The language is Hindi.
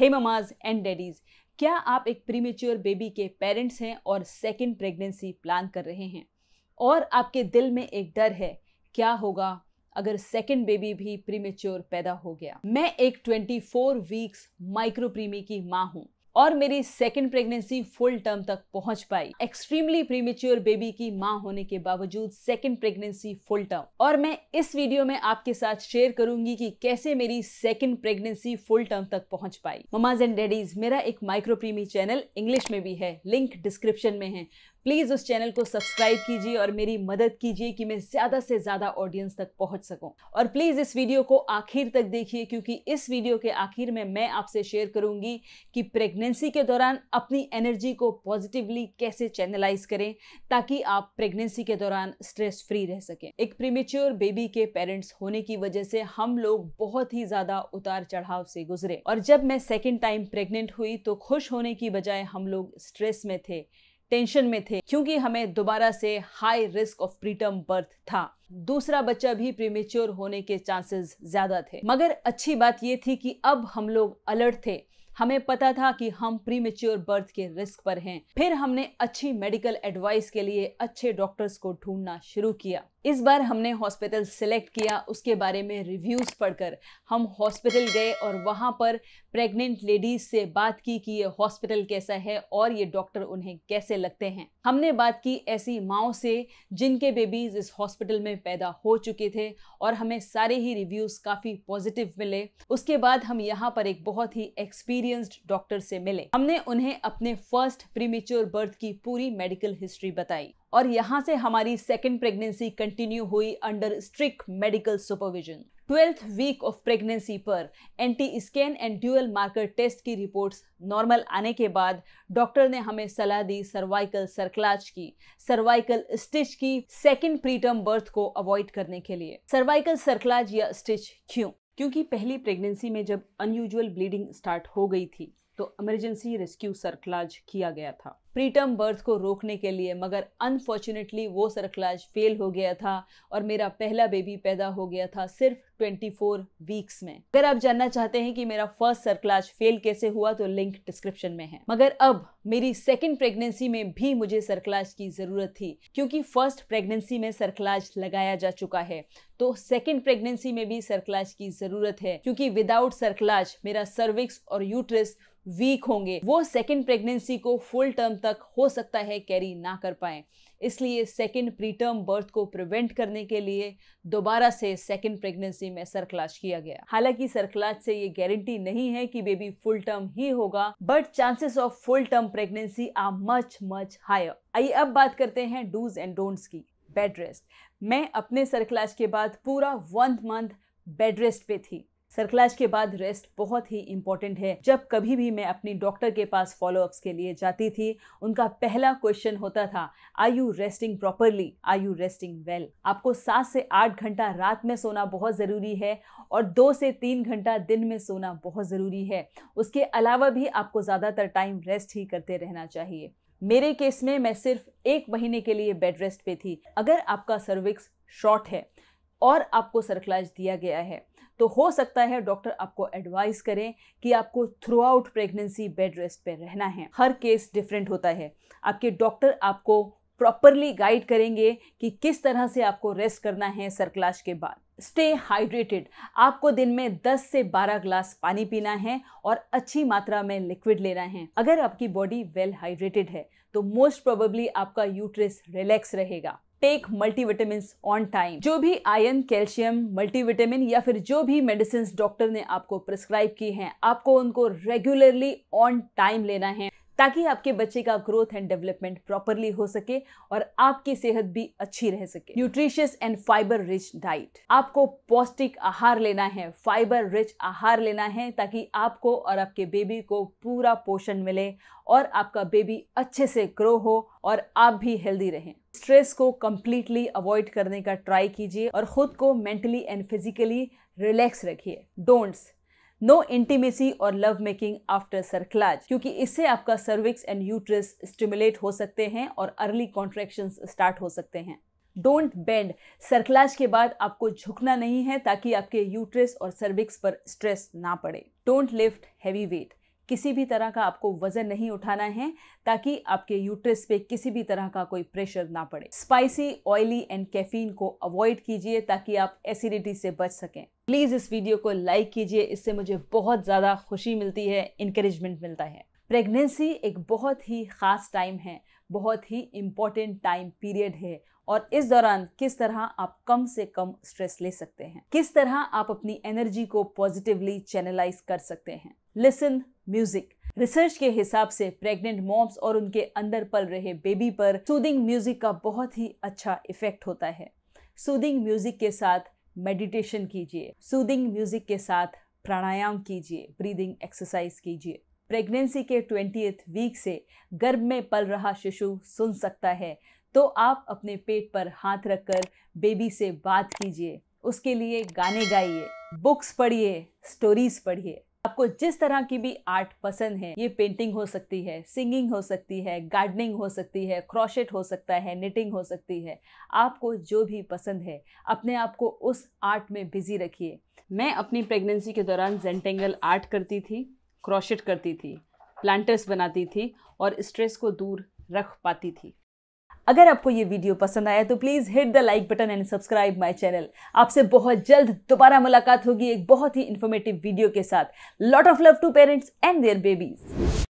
हे ममाज एंड डैडीज क्या आप एक प्रीमेच्योर बेबी के पेरेंट्स हैं और सेकेंड प्रेगनेंसी प्लान कर रहे हैं और आपके दिल में एक डर है क्या होगा अगर सेकेंड बेबी भी प्रीमेच्योर पैदा हो गया मैं एक 24 वीक्स माइक्रोप्रीमी की माँ हूँ और मेरी सेकेंड प्रेगनेंसी फुल टर्म तक पहुंच पाई एक्सट्रीमली प्रीमेच्योर बेबी की माँ होने के बावजूद सेकेंड प्रेगनेंसी फुल टर्म और मैं इस वीडियो में आपके साथ शेयर करूंगी कि कैसे मेरी सेकेंड प्रेगनेंसी फुल टर्म तक पहुंच पाई ममाज एंड डैडीज मेरा एक माइक्रो प्रीमी चैनल इंग्लिश में भी है लिंक डिस्क्रिप्शन में है प्लीज़ उस चैनल को सब्सक्राइब कीजिए और मेरी मदद कीजिए कि मैं ज़्यादा से ज़्यादा ऑडियंस तक पहुंच सकूं और प्लीज़ इस वीडियो को आखिर तक देखिए क्योंकि इस वीडियो के आखिर में मैं आपसे शेयर करूंगी कि प्रेगनेंसी के दौरान अपनी एनर्जी को पॉजिटिवली कैसे चैनलाइज करें ताकि आप प्रेगनेंसी के दौरान स्ट्रेस फ्री रह सकें एक प्रीमेच्योर बेबी के पेरेंट्स होने की वजह से हम लोग बहुत ही ज़्यादा उतार चढ़ाव से गुजरे और जब मैं सेकेंड टाइम प्रेगनेंट हुई तो खुश होने की बजाय हम लोग स्ट्रेस में थे टेंशन में थे क्योंकि हमें दोबारा से high risk of preterm birth था दूसरा बच्चा भी प्रीमेच्योर होने के चांसेस ज्यादा थे मगर अच्छी बात ये थी कि अब हम लोग अलर्ट थे हमें पता था कि हम प्री बर्थ के रिस्क पर हैं फिर हमने अच्छी मेडिकल एडवाइस के लिए अच्छे डॉक्टर्स को ढूंढना शुरू किया इस बार हमने हॉस्पिटल सिलेक्ट किया उसके बारे में रिव्यूज़ पढ़कर हम हॉस्पिटल गए और वहाँ पर प्रेग्नेंट लेडीज़ से बात की कि ये हॉस्पिटल कैसा है और ये डॉक्टर उन्हें कैसे लगते हैं हमने बात की ऐसी माओ से जिनके बेबीज़ इस हॉस्पिटल में पैदा हो चुके थे और हमें सारे ही रिव्यूज़ काफ़ी पॉजिटिव मिले उसके बाद हम यहाँ पर एक बहुत ही एक्सपीरियंस एक्सपीरियंस्ड डॉक्टर से मिले हमने उन्हें अपने फर्स्ट प्रीमेच्योर बर्थ की पूरी मेडिकल हिस्ट्री बताई और यहाँ से हमारी सेकेंड प्रेगनेंसी कंटिन्यू हुई under strict medical supervision twelfth week of pregnancy पर anti scan and dual marker test की रिपोर्ट्स नॉर्मल आने के बाद डॉक्टर ने हमें सलाह दी सर्वाइकल सर्कलाज की सर्वाइकल स्टिच की सेकेंड प्रीटर्म बर्थ को अवॉइड करने के लिए सर्वाइकल सर्कलाज या स्टिच क्यों क्योंकि पहली प्रेगनेंसी में जब अनयूजुअल ब्लीडिंग स्टार्ट हो गई थी तो इमरजेंसी रेस्क्यू सरकलाज किया गया था प्रीटर्म बर्थ को रोकने के लिए मगर अनफॉर्चुनेटली वो सरकलाज फेल हो गया था और मेरा पहला बेबी पैदा हो गया था सिर्फ 24 वीक्स में अगर आप जानना चाहते हैं कि मेरा फर्स्ट सरकलाज फेल कैसे हुआ तो लिंक डिस्क्रिप्शन में है मगर अब मेरी सेकेंड प्रेगनेंसी में भी मुझे सरकलाज की ज़रूरत थी क्योंकि फर्स्ट प्रेगनेंसी में सरकलाज लगाया जा चुका है तो सेकेंड प्रेगनेंसी में भी सरकलाज की ज़रूरत है क्योंकि विदाउट सरकलाज मेरा सर्विक्स और यूट्रस वीक होंगे वो सेकेंड प्रेगनेंसी को फुल टर्म तक हो सकता है कैरी ना कर पाए इसलिए सेकेंड प्रीटर्म बर्थ को प्रिवेंट करने के लिए दोबारा से सेकेंड प्रेगनेंसी में सरक्लाज किया गया हालांकि सर्कलाज से ये गारंटी नहीं है कि बेबी फुल टर्म ही होगा but chances of full term pregnancy are much much higher आइए अब बात करते हैं डूज एंड डोंट्स की बेड रेस्ट मैं अपने सर्कलाज के बाद पूरा वन मंथ बेड रेस्ट पे थी सरखलाज के बाद रेस्ट बहुत ही इंपॉर्टेंट है जब कभी भी मैं अपनी डॉक्टर के पास फॉलोअप्स के लिए जाती थी उनका पहला क्वेश्चन होता था I you resting properly I you resting well आपको सात से आठ घंटा रात में सोना बहुत ज़रूरी है और दो से तीन घंटा दिन में सोना बहुत ज़रूरी है उसके अलावा भी आपको ज़्यादातर टाइम रेस्ट ही करते रहना चाहिए मेरे केस में मैं सिर्फ एक महीने के लिए बेड रेस्ट पे थी अगर आपका सर्विक्स शॉर्ट है और आपको सरकलाज दिया गया है तो हो सकता है डॉक्टर आपको एडवाइस करें कि आपको throughout pregnancy bed rest पर रहना है हर केस डिफरेंट होता है आपके डॉक्टर आपको प्रॉपरली गाइड करेंगे कि किस तरह से आपको रेस्ट करना है सरकलाज के बाद स्टे हाइड्रेटेड आपको दिन में 10 से 12 ग्लास पानी पीना है और अच्छी मात्रा में लिक्विड लेना है अगर आपकी बॉडी वेल हाइड्रेटेड है तो मोस्ट प्रोबेबली आपका यूट्रेस रिलैक्स रहेगा टेक मल्टीविटामिन ऑन टाइम जो भी आयन कैल्शियम मल्टीविटामिन या फिर जो भी मेडिसिन डॉक्टर ने आपको प्रिस्क्राइब की हैं आपको उनको रेगुलरली ऑन टाइम लेना है ताकि आपके बच्चे का ग्रोथ एंड डेवलपमेंट प्रॉपरली हो सके और आपकी सेहत भी अच्छी रह सके nutritious and fibre rich diet आपको पौष्टिक आहार लेना है फाइबर रिच आहार लेना है ताकि आपको और आपके बेबी को पूरा पोषण मिले और आपका बेबी अच्छे से ग्रो हो और आप भी हेल्दी रहें स्ट्रेस को कम्प्लीटली अवॉइड करने का ट्राई कीजिए और ख़ुद को मेंटली एंड फिजिकली रिलैक्स रखिए डोंट्स नो इंटीमेसी और लव मेकिंग आफ्टर सर्कलाज क्योंकि इससे आपका सर्विक्स एंड यूट्रस स्टिमुलेट हो सकते हैं और अर्ली कॉन्ट्रेक्शन स्टार्ट हो सकते हैं डोंट बेंड सर्कलाज के बाद आपको झुकना नहीं है ताकि आपके यूट्रस और सर्विक्स पर स्ट्रेस ना पड़े डोंट लिफ्ट हैवी वेट किसी भी तरह का आपको वजन नहीं उठाना है ताकि आपके यूट्रस पे किसी भी तरह का कोई प्रेशर ना पड़े स्पाइसी ऑयली एंड कैफीन को अवॉइड कीजिए ताकि आप एसिडिटी से बच सकें प्लीज़ इस वीडियो को लाइक कीजिए इससे मुझे बहुत ज़्यादा खुशी मिलती है इंकरेजमेंट मिलता है प्रेगनेंसी एक बहुत ही ख़ास टाइम है बहुत ही इम्पॉर्टेंट टाइम पीरियड है और इस दौरान किस तरह आप कम से कम स्ट्रेस ले सकते हैं किस तरह आप अपनी एनर्जी को पॉजिटिवली चैनलाइज कर सकते हैं लिसन म्यूजिक रिसर्च के हिसाब से प्रेग्नेंट मॉम्स और उनके अंदर पल रहे बेबी पर सूदिंग म्यूजिक का बहुत ही अच्छा इफेक्ट होता है सूदिंग म्यूजिक के साथ मेडिटेशन कीजिए सूदिंग म्यूजिक के साथ प्राणायाम कीजिए ब्रीदिंग एक्सरसाइज कीजिए प्रेगनेंसी के ट्वेंटी वीक से गर्भ में पल रहा शिशु सुन सकता है तो आप अपने पेट पर हाथ रखकर बेबी से बात कीजिए उसके लिए गाने गाइए बुक्स पढ़िए स्टोरीज पढ़िए आपको जिस तरह की भी आर्ट पसंद है ये पेंटिंग हो सकती है सिंगिंग हो सकती है गार्डनिंग हो सकती है क्रोशेट हो सकता है निटिंग हो सकती है आपको जो भी पसंद है अपने आप को उस आर्ट में बिजी रखिए मैं अपनी प्रेगनेंसी के दौरान जेंटेंगल आर्ट करती थी क्रोशेट करती थी प्लांटर्स बनाती थी और स्ट्रेस को दूर रख पाती थी अगर आपको ये वीडियो पसंद आया तो please hit the like button and subscribe my channel आपसे बहुत जल्द दोबारा मुलाकात होगी एक बहुत ही इन्फॉर्मेटिव वीडियो के साथ lot of love to parents and their babies